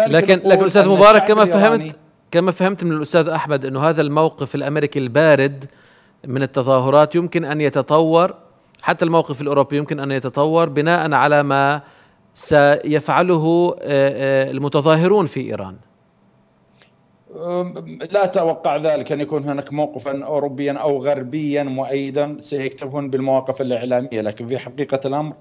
لكن لكن استاذ مبارك كما فهمت يعني كما فهمت من الاستاذ احمد انه هذا الموقف الامريكي البارد من التظاهرات يمكن ان يتطور حتى الموقف الاوروبي يمكن ان يتطور بناء على ما سيفعله آه، آه، المتظاهرون في ايران لا اتوقع ذلك ان يكون هناك موقفا اوروبيا او غربيا مؤيدا سيكتفون بالمواقف الاعلاميه لكن في حقيقه الامر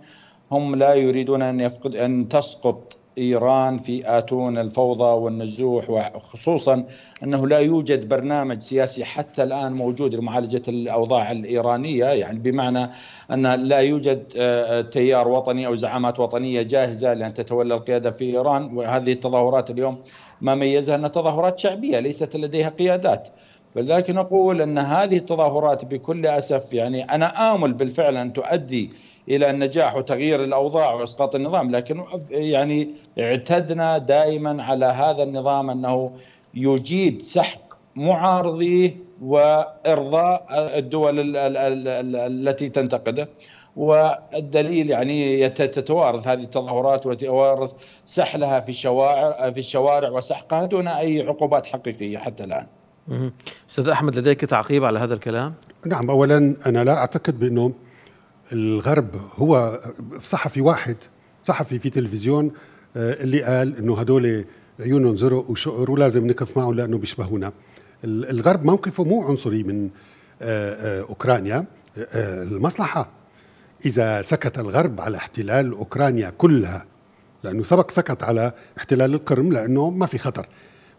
هم لا يريدون ان يفقد ان تسقط ايران في اتون الفوضى والنزوح وخصوصا انه لا يوجد برنامج سياسي حتى الان موجود لمعالجه الاوضاع الايرانيه يعني بمعنى ان لا يوجد آه، آه، تيار وطني او زعامات وطنيه جاهزه لان تتولى القياده في ايران وهذه التظاهرات اليوم ما ميزها انها تظاهرات شعبيه ليست لديها قيادات فلذلك نقول ان هذه التظاهرات بكل اسف يعني انا امل بالفعل ان تؤدي الى النجاح وتغيير الاوضاع واسقاط النظام لكن يعني اعتدنا دائما على هذا النظام انه يجيد سحق معارضيه وارضاء الدول التي تنتقده والدليل يعني تتوارث هذه التظاهرات وتوارث سحلها في الشوارع في الشوارع وسحقها دون اي عقوبات حقيقيه حتى الان استاذ احمد لديك تعقيب على هذا الكلام؟ نعم اولا انا لا اعتقد بانه الغرب هو صحفي واحد صحفي في تلفزيون آه، اللي قال انه هدول عيونهم زرق وشقر ولازم نكف معهم لانه بيشبهونا الغرب موقفه مو عنصري من آه، آه، اوكرانيا المصلحه اذا سكت الغرب على احتلال اوكرانيا كلها لانه سبق سكت على احتلال القرم لانه ما في خطر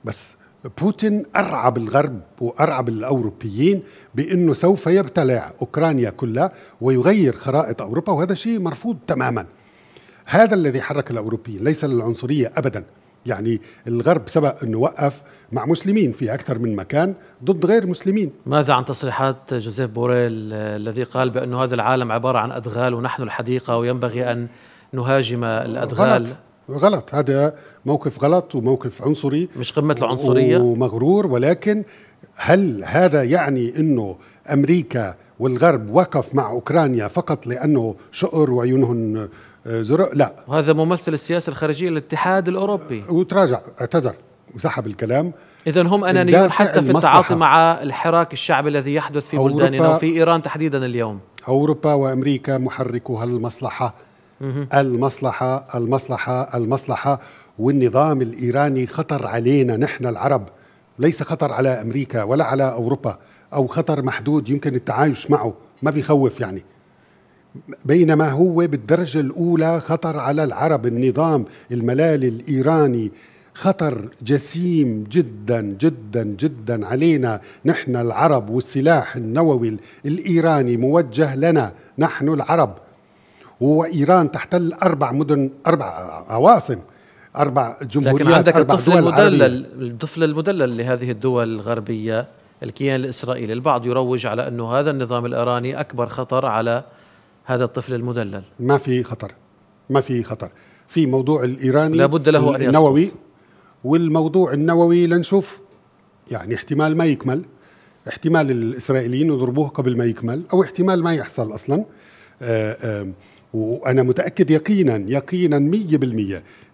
بس بوتين أرعب الغرب وأرعب الأوروبيين بأنه سوف يبتلع أوكرانيا كلها ويغير خرائط أوروبا وهذا شيء مرفوض تماما هذا الذي حرك الأوروبيين ليس للعنصرية أبدا يعني الغرب سبق أنه وقف مع مسلمين في أكثر من مكان ضد غير مسلمين ماذا عن تصريحات جوزيف بوريل آه، الذي قال بانه هذا العالم عبارة عن أدغال ونحن الحديقة وينبغي أن نهاجم الأدغال غلط. غلط هذا موقف غلط وموقف عنصري مش قمة العنصرية ومغرور ولكن هل هذا يعني أنه أمريكا والغرب وقف مع أوكرانيا فقط لأنه شقر وعيونهم آه، زرق لا وهذا ممثل السياسة الخارجية للاتحاد الأوروبي آه، وتراجع اعتذر وسحب الكلام إذا هم أنانيون حتى في التعاطي مع الحراك الشعبي الذي يحدث في بلداننا وفي إيران تحديدا اليوم أوروبا وأمريكا محركها المصلحة المصلحة المصلحة المصلحة والنظام الإيراني خطر علينا نحن العرب ليس خطر على أمريكا ولا على أوروبا أو خطر محدود يمكن التعايش معه ما بيخوف يعني بينما هو بالدرجة الأولى خطر على العرب النظام الملالي الإيراني خطر جسيم جدا جدا جدا علينا نحن العرب والسلاح النووي الإيراني موجه لنا نحن العرب وإيران تحتل أربع مدن أربع عواصم أربع جمهوريات لكن عندك أربع الطفل دول المدلل الطفل المدلل لهذه الدول الغربية الكيان الإسرائيلي البعض يروج على أنه هذا النظام الإيراني أكبر خطر على هذا الطفل المدلل ما في خطر ما في خطر في موضوع الإيراني لابد له أن النووي والموضوع النووي لنشوف يعني احتمال ما يكمل احتمال الإسرائيليين يضربوه قبل ما يكمل أو احتمال ما يحصل أصلا آآ آه، آآ آه، وانا متاكد يقينا يقينا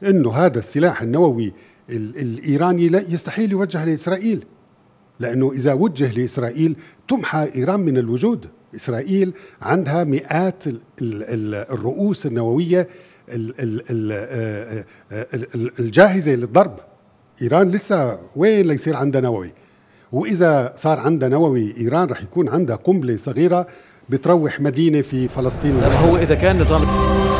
100% انه هذا السلاح النووي الايراني لا يستحيل يوجه لاسرائيل لانه اذا وجه لاسرائيل تمحى ايران من الوجود اسرائيل عندها مئات الرؤوس النوويه آه، آه، الجاهزه للضرب ايران لسه وين ليصير عندها نووي واذا صار عندها نووي ايران رح يكون عندها قنبله صغيره بتروح مدينه في فلسطين يعني هو اذا كان نظام